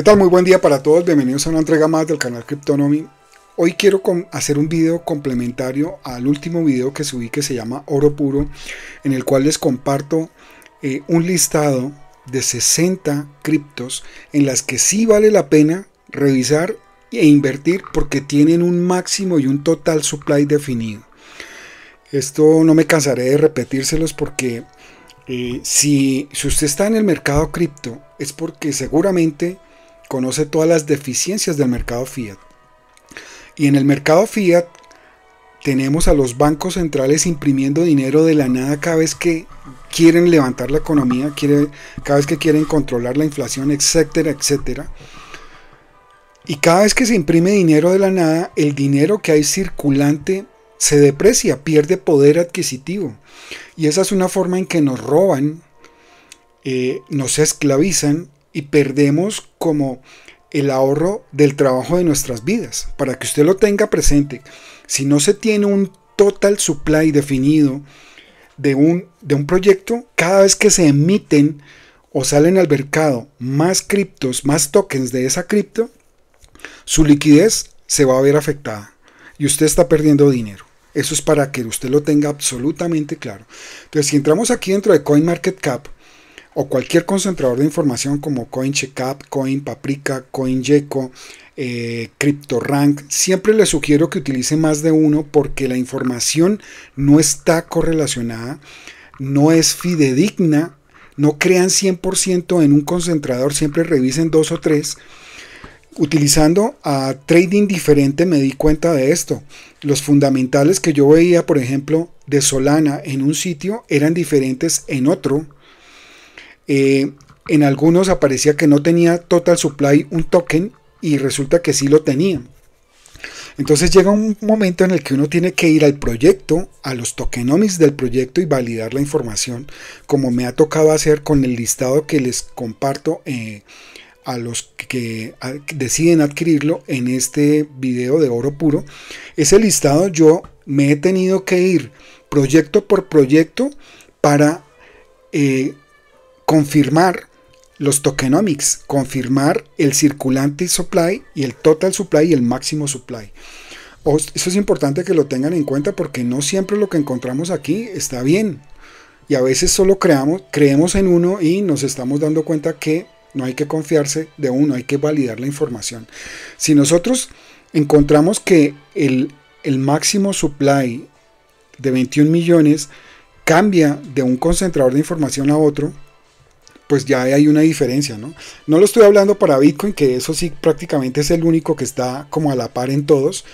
¿Qué tal? Muy buen día para todos, bienvenidos a una entrega más del canal Cryptonomy. Hoy quiero hacer un video complementario al último video que subí que se llama Oro Puro, en el cual les comparto eh, un listado de 60 criptos en las que sí vale la pena revisar e invertir porque tienen un máximo y un total supply definido. Esto no me cansaré de repetírselos porque eh, si, si usted está en el mercado cripto es porque seguramente conoce todas las deficiencias del mercado fiat. Y en el mercado fiat tenemos a los bancos centrales imprimiendo dinero de la nada cada vez que quieren levantar la economía, cada vez que quieren controlar la inflación, etcétera, etcétera. Y cada vez que se imprime dinero de la nada, el dinero que hay circulante se deprecia, pierde poder adquisitivo. Y esa es una forma en que nos roban, eh, nos esclavizan y perdemos como el ahorro del trabajo de nuestras vidas. Para que usted lo tenga presente, si no se tiene un total supply definido de un, de un proyecto, cada vez que se emiten o salen al mercado más criptos, más tokens de esa cripto, su liquidez se va a ver afectada y usted está perdiendo dinero. Eso es para que usted lo tenga absolutamente claro. Entonces, si entramos aquí dentro de CoinMarketCap, o cualquier concentrador de información como CoinCheckup, CoinPaprika, CoinGecko, eh, CryptoRank, siempre les sugiero que utilicen más de uno porque la información no está correlacionada, no es fidedigna, no crean 100% en un concentrador, siempre revisen dos o tres. Utilizando a trading diferente me di cuenta de esto. Los fundamentales que yo veía, por ejemplo, de Solana en un sitio eran diferentes en otro eh, en algunos aparecía que no tenía Total Supply un token y resulta que sí lo tenía. Entonces llega un momento en el que uno tiene que ir al proyecto, a los tokenomics del proyecto y validar la información, como me ha tocado hacer con el listado que les comparto eh, a los que deciden adquirirlo en este video de oro puro. Ese listado yo me he tenido que ir proyecto por proyecto para eh, confirmar los tokenomics, confirmar el circulante supply y el total supply y el máximo supply. Eso es importante que lo tengan en cuenta porque no siempre lo que encontramos aquí está bien. Y a veces solo creamos, creemos en uno y nos estamos dando cuenta que no hay que confiarse de uno, hay que validar la información. Si nosotros encontramos que el, el máximo supply de 21 millones cambia de un concentrador de información a otro, pues ya hay una diferencia, ¿no? No lo estoy hablando para Bitcoin, que eso sí prácticamente es el único que está como a la par en todos,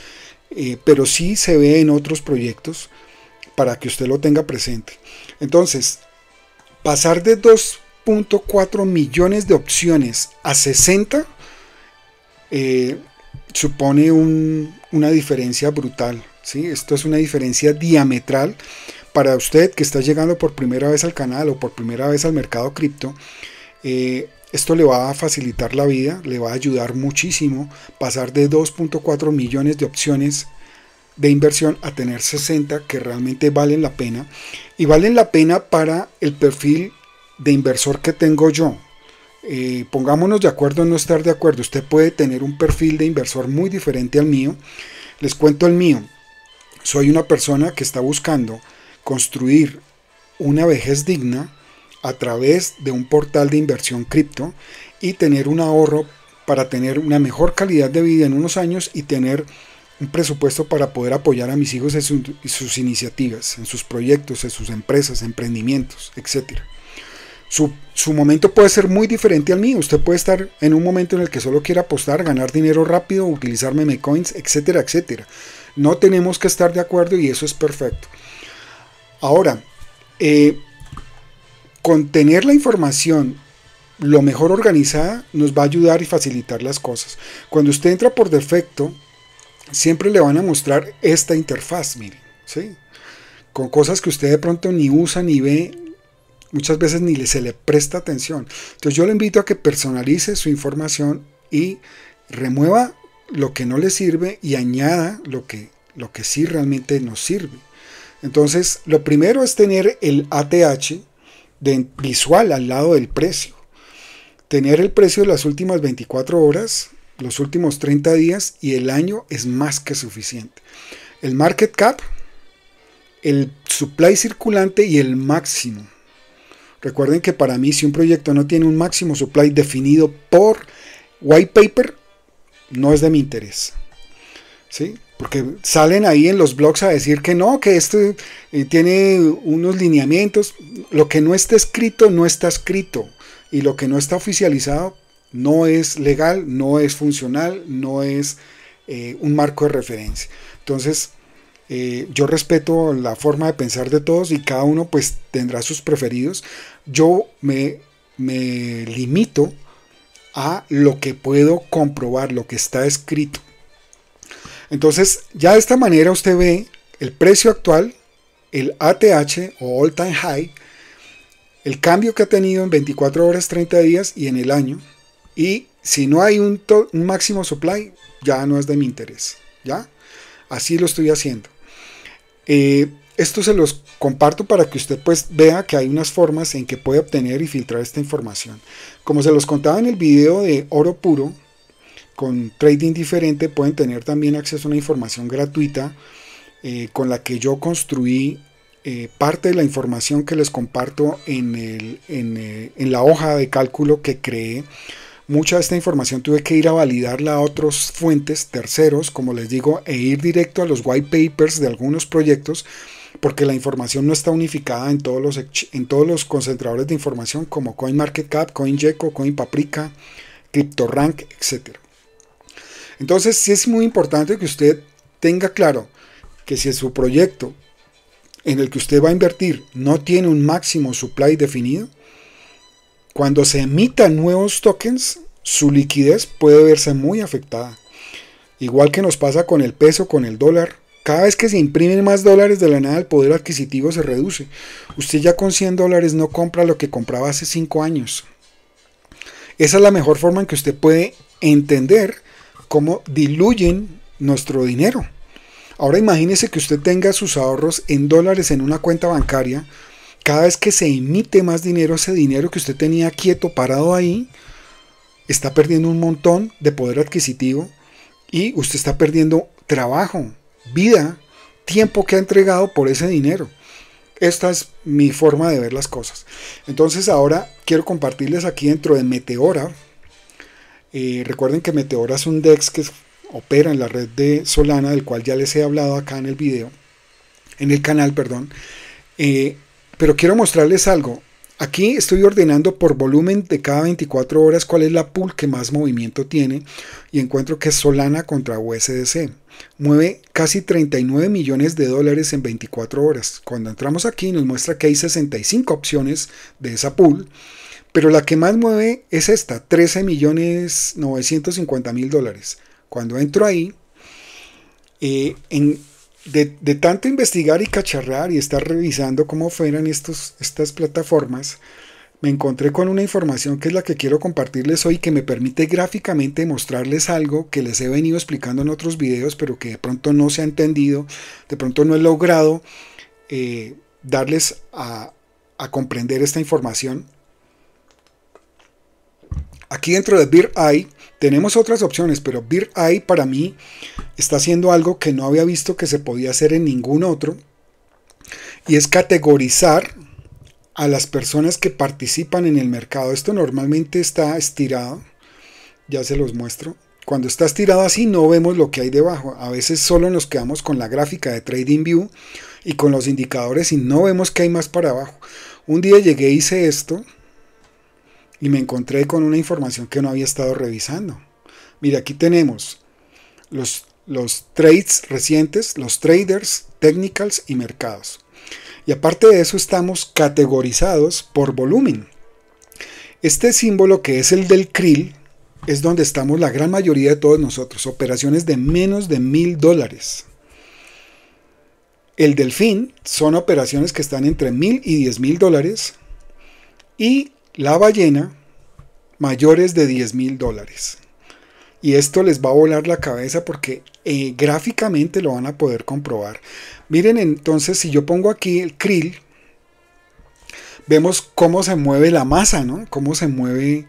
eh, pero sí se ve en otros proyectos para que usted lo tenga presente. Entonces, pasar de 2.4 millones de opciones a 60 eh, supone un, una diferencia brutal. ¿sí? Esto es una diferencia diametral para usted que está llegando por primera vez al canal o por primera vez al mercado cripto, eh, esto le va a facilitar la vida, le va a ayudar muchísimo pasar de 2.4 millones de opciones de inversión a tener 60 que realmente valen la pena y valen la pena para el perfil de inversor que tengo yo. Eh, pongámonos de acuerdo o no estar de acuerdo. Usted puede tener un perfil de inversor muy diferente al mío. Les cuento el mío. Soy una persona que está buscando construir una vejez digna a través de un portal de inversión cripto y tener un ahorro para tener una mejor calidad de vida en unos años y tener un presupuesto para poder apoyar a mis hijos en sus, iniciativas, en sus proyectos, en sus empresas, emprendimientos, etc. Su, momento puede ser muy diferente al mío. Usted puede estar en un momento en el que solo quiera apostar, ganar dinero rápido, utilizar meme coins, etcétera, etcétera. No tenemos que estar de acuerdo y eso es perfecto. Ahora, eh, con tener la información lo mejor organizada nos va a ayudar y facilitar las cosas. Cuando usted entra por defecto, siempre le van a mostrar esta interfaz, miren, ¿sí? Con cosas que usted de pronto ni usa ni ve, muchas veces ni se le presta atención. Entonces yo le invito a que personalice su información y remueva lo que no le sirve y añada lo que, lo que sí realmente nos sirve. Entonces, lo primero es tener el ATH de, visual al lado del precio. Tener el precio de las últimas 24 horas, los últimos 30 días y el año es más que suficiente. El market cap, el supply circulante y el máximo. Recuerden que para mí si un proyecto no tiene un máximo supply definido por white paper, no es de mi interés. ¿Sí? Porque salen ahí en los blogs a decir que no, que esto eh, tiene unos lineamientos. Lo que no está escrito no está escrito. Y lo que no está oficializado no es legal, no es funcional, no es eh, un marco de referencia. Entonces, eh, yo respeto la forma de pensar de todos y cada uno pues tendrá sus preferidos. Yo me limito a lo que puedo comprobar, lo que está escrito. Entonces, ya de esta manera usted ve el precio actual, el ATH o All Time High, el cambio que ha tenido en 24 horas 30 días y en el año. Y si no hay un, máximo supply, ya no es de mi interés. ¿ya? Así lo estoy haciendo. Eh, esto se los comparto para que usted pues vea que hay unas formas en que puede obtener y filtrar esta información. Como se los contaba en el video de oro puro, con trading diferente pueden tener también acceso a una información gratuita eh, con la que yo construí eh, parte de la información que les comparto en, el, eh, en, la hoja de cálculo que creé. Mucha de esta información tuve que ir a validarla a otras fuentes, terceros, como les digo, e ir directo a los white papers de algunos proyectos, porque la información no está unificada en todos los, en todos los concentradores de información como CoinMarketCap, CoinGecko, CoinPaprika, CryptoRank, etcétera. Entonces sí es muy importante que usted tenga claro que si su proyecto en el que usted va a invertir no tiene un máximo supply definido, cuando se emitan nuevos tokens, su liquidez puede verse muy afectada. Igual que nos pasa con el peso, con el dólar. Cada vez que se imprimen más dólares de la nada, el poder adquisitivo se reduce. Usted ya con 100 dólares no compra lo que compraba hace 5 años. Esa es la mejor forma en que usted puede entender cómo diluyen nuestro dinero. Ahora imagínese que usted tenga sus ahorros en dólares en una cuenta bancaria. Cada vez que se emite más dinero, ese dinero que usted tenía quieto, parado ahí, está perdiendo un montón de poder adquisitivo y usted está perdiendo trabajo, vida, tiempo que ha entregado por ese dinero. Esta es mi forma de ver las cosas. Entonces ahora quiero compartirles aquí dentro de Meteora, eh, recuerden que Meteora es un DEX que opera en la red de Solana, del cual ya les he hablado acá en el video, en el canal, perdón. Eh, pero quiero mostrarles algo. Aquí estoy ordenando por volumen de cada 24 horas cuál es la pool que más movimiento tiene y encuentro que es Solana contra USDC. Mueve casi 39 millones de dólares en 24 horas. Cuando entramos aquí nos muestra que hay 65 opciones de esa pool pero la que más mueve es esta, 13.950.000 dólares. Cuando entro ahí, eh, en, de, tanto investigar y cacharrar y estar revisando cómo fueran estos, estas plataformas, me encontré con una información que es la que quiero compartirles hoy que me permite gráficamente mostrarles algo que les he venido explicando en otros videos pero que de pronto no se ha entendido, de pronto no he logrado eh, darles a comprender esta información Aquí dentro de Beer Eye tenemos otras opciones, pero Beer Eye para mí está haciendo algo que no había visto que se podía hacer en ningún otro. Y es categorizar a las personas que participan en el mercado. Esto normalmente está estirado. Ya se los muestro. Cuando está estirado así no vemos lo que hay debajo. A veces solo nos quedamos con la gráfica de TradingView y con los indicadores y no vemos que hay más para abajo. Un día llegué hice esto y me encontré con una información que no había estado revisando. Mira, aquí tenemos los, los trades recientes, los traders, technicals y mercados. Y aparte de eso estamos categorizados por volumen. Este símbolo que es el del krill es donde estamos la gran mayoría de todos nosotros, operaciones de menos de mil dólares. El delfín son operaciones que están entre mil y diez mil dólares. Y la ballena mayores de 10 mil dólares. Y esto les va a volar la cabeza porque eh, gráficamente lo van a poder comprobar. Miren entonces, si yo pongo aquí el krill, vemos cómo se mueve la masa, ¿no? Cómo se mueve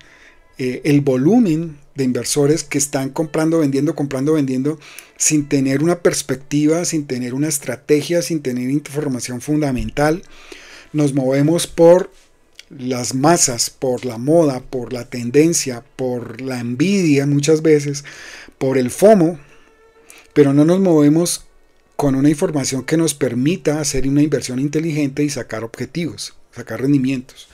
eh, el volumen de inversores que están comprando, vendiendo, comprando, vendiendo, sin tener una perspectiva, sin tener una estrategia, sin tener información fundamental. Nos movemos por las masas, por la moda, por la tendencia, por la envidia muchas veces, por el FOMO, pero no nos movemos con una información que nos permita hacer una inversión inteligente y sacar objetivos, sacar rendimientos.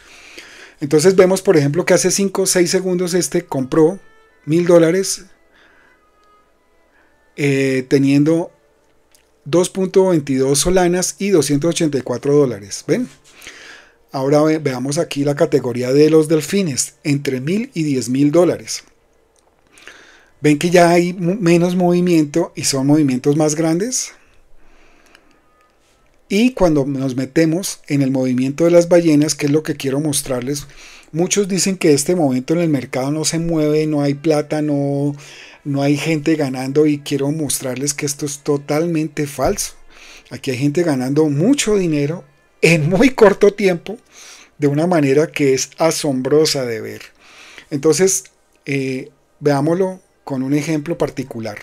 Entonces vemos, por ejemplo, que hace 5 o 6 segundos este compró mil dólares eh, teniendo 2.22 solanas y 284 dólares. ¿Ven? Ahora veamos aquí la categoría de los delfines, entre mil y diez mil dólares. ¿Ven que ya hay menos movimiento y son movimientos más grandes? Y cuando nos metemos en el movimiento de las ballenas, que es lo que quiero mostrarles, muchos dicen que este momento en el mercado no se mueve, no hay plata, no, no hay gente ganando y quiero mostrarles que esto es totalmente falso. Aquí hay gente ganando mucho dinero en muy corto tiempo de una manera que es asombrosa de ver. Entonces, eh, veámoslo con un ejemplo particular,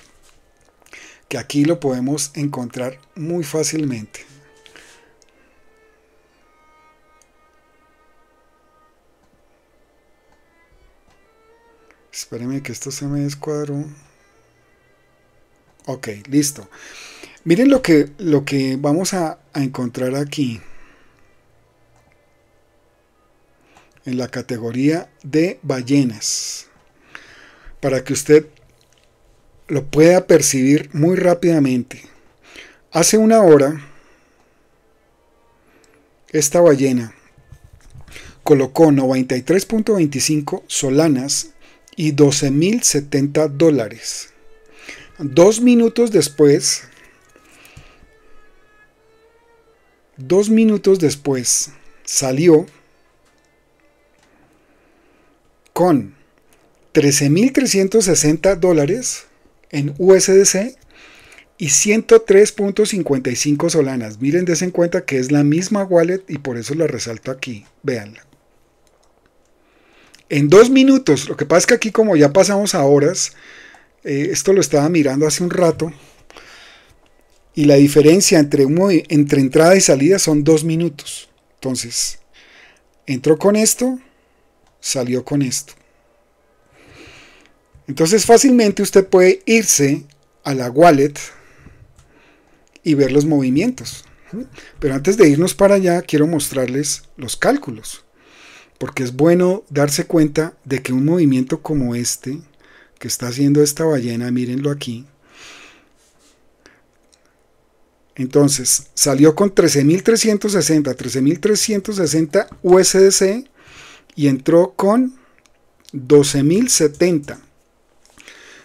que aquí lo podemos encontrar muy fácilmente. Espérenme que esto se me descuadró. Ok, listo. Miren lo que, lo que vamos a encontrar aquí. en la categoría de ballenas para que usted lo pueda percibir muy rápidamente. Hace una hora, esta ballena colocó 93.25 solanas y 12.070 dólares. Dos minutos después, dos minutos después, salió con 13.360 dólares en USDC y 103.55 solanas. Miren, des en cuenta que es la misma wallet y por eso la resalto aquí. Veanla. En dos minutos, lo que pasa es que aquí como ya pasamos a horas, eh, esto lo estaba mirando hace un rato, y la diferencia entre, entre entrada y salida son dos minutos. Entonces, entró con esto, salió con esto. Entonces fácilmente usted puede irse a la wallet y ver los movimientos. Pero antes de irnos para allá, quiero mostrarles los cálculos. Porque es bueno darse cuenta de que un movimiento como este, que está haciendo esta ballena, mírenlo aquí. Entonces, salió con 13.360, 13.360 USDC y entró con 12.070.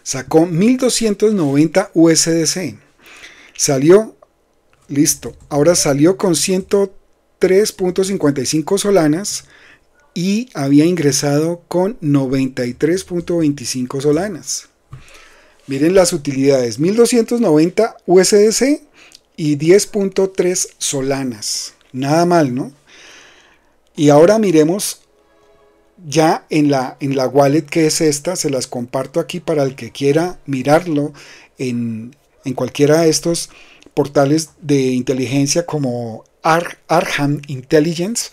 Sacó 1.290 USDC. Salió, listo, ahora salió con 103.55 solanas y había ingresado con 93.25 solanas. Miren las utilidades, 1.290 USDC y 10.3 solanas. Nada mal, ¿no? Y ahora miremos ya en la, en la wallet que es esta, se las comparto aquí para el que quiera mirarlo en, cualquiera de estos portales de inteligencia como Ar Arham Intelligence,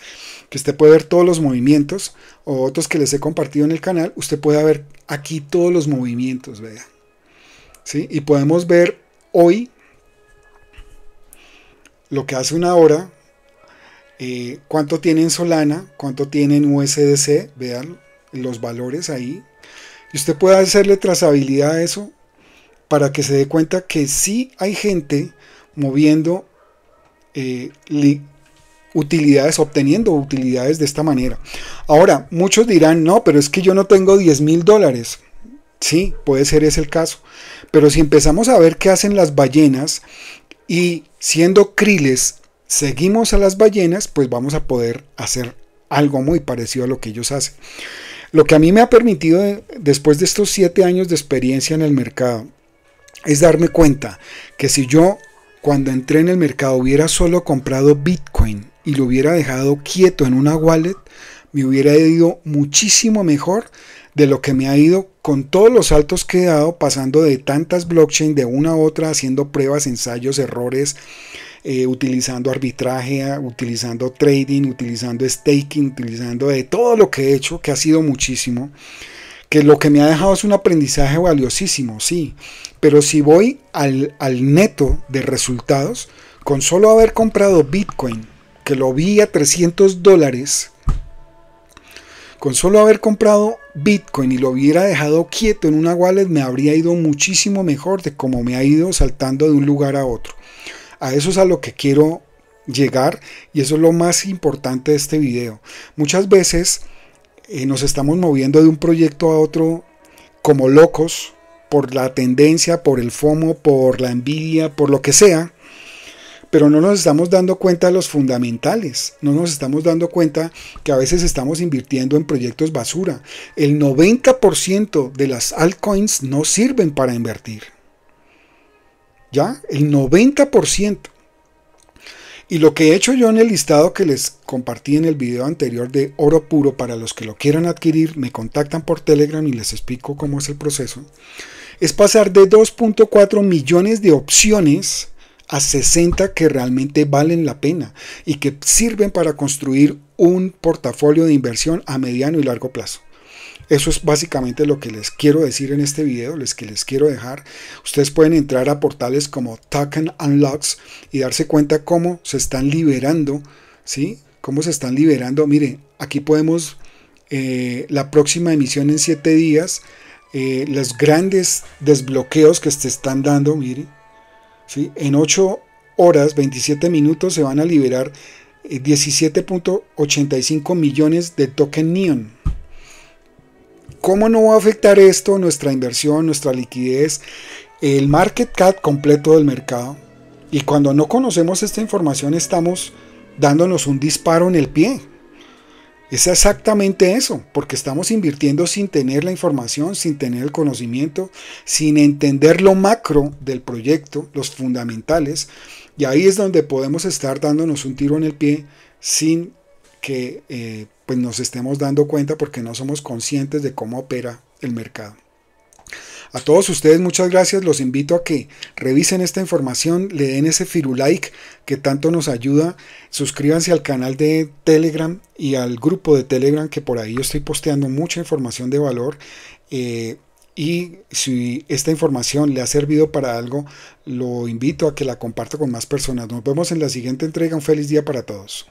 que usted puede ver todos los movimientos, o otros que les he compartido en el canal, usted puede ver aquí todos los movimientos, vea. ¿Sí? Y podemos ver hoy lo que hace una hora, eh, cuánto tienen Solana, cuánto tienen USDC, vean los valores ahí. Y usted puede hacerle trazabilidad a eso para que se dé cuenta que sí hay gente moviendo eh, utilidades, obteniendo utilidades de esta manera. Ahora, muchos dirán, no, pero es que yo no tengo 10 mil dólares. Sí, puede ser ese el caso. Pero si empezamos a ver qué hacen las ballenas y siendo kriles seguimos a las ballenas, pues vamos a poder hacer algo muy parecido a lo que ellos hacen. Lo que a mí me ha permitido, eh, después de estos siete años de experiencia en el mercado, es darme cuenta que si yo cuando entré en el mercado hubiera solo comprado Bitcoin y lo hubiera dejado quieto en una wallet, me hubiera ido muchísimo mejor de lo que me ha ido con todos los saltos que he dado, pasando de tantas blockchain de una a otra, haciendo pruebas, ensayos, errores, eh, utilizando arbitraje, ah, utilizando trading, utilizando staking, utilizando de todo lo que he hecho, que ha sido muchísimo, que lo que me ha dejado es un aprendizaje valiosísimo, sí, pero si voy al, al neto de resultados, con solo haber comprado Bitcoin, que lo vi a 300 dólares, con solo haber comprado Bitcoin y lo hubiera dejado quieto en una wallet me habría ido muchísimo mejor de como me ha ido saltando de un lugar a otro. A eso es a lo que quiero llegar y eso es lo más importante de este video. Muchas veces eh, nos estamos moviendo de un proyecto a otro como locos por la tendencia, por el FOMO, por la envidia, por lo que sea, pero no nos estamos dando cuenta de los fundamentales, no nos estamos dando cuenta que a veces estamos invirtiendo en proyectos basura. El 90% de las altcoins no sirven para invertir. ¿ya? El 90%. Y lo que he hecho yo en el listado que les compartí en el video anterior de oro puro, para los que lo quieran adquirir, me contactan por Telegram y les explico cómo es el proceso, es pasar de 2.4 millones de opciones a 60 que realmente valen la pena y que sirven para construir un portafolio de inversión a mediano y largo plazo. Eso es básicamente lo que les quiero decir en este video, les que les quiero dejar. Ustedes pueden entrar a portales como Token Unlocks y darse cuenta cómo se están liberando, ¿sí? Cómo se están liberando. mire aquí podemos eh, la próxima emisión en 7 días, eh, los grandes desbloqueos que se están dando, mire ¿sí? En 8 horas, 27 minutos se van a liberar 17.85 eh, millones de token Neon. ¿Cómo no va a afectar esto nuestra inversión, nuestra liquidez, el market cap completo del mercado? Y cuando no conocemos esta información estamos dándonos un disparo en el pie. Es exactamente eso, porque estamos invirtiendo sin tener la información, sin tener el conocimiento, sin entender lo macro del proyecto, los fundamentales, y ahí es donde podemos estar dándonos un tiro en el pie sin que eh, pues nos estemos dando cuenta porque no somos conscientes de cómo opera el mercado. A todos ustedes muchas gracias, los invito a que revisen esta información, le den ese firulike que tanto nos ayuda, suscríbanse al canal de Telegram y al grupo de Telegram que por ahí yo estoy posteando mucha información de valor. Eh, y si esta información le ha servido para algo, lo invito a que la comparta con más personas. Nos vemos en la siguiente entrega. Un feliz día para todos.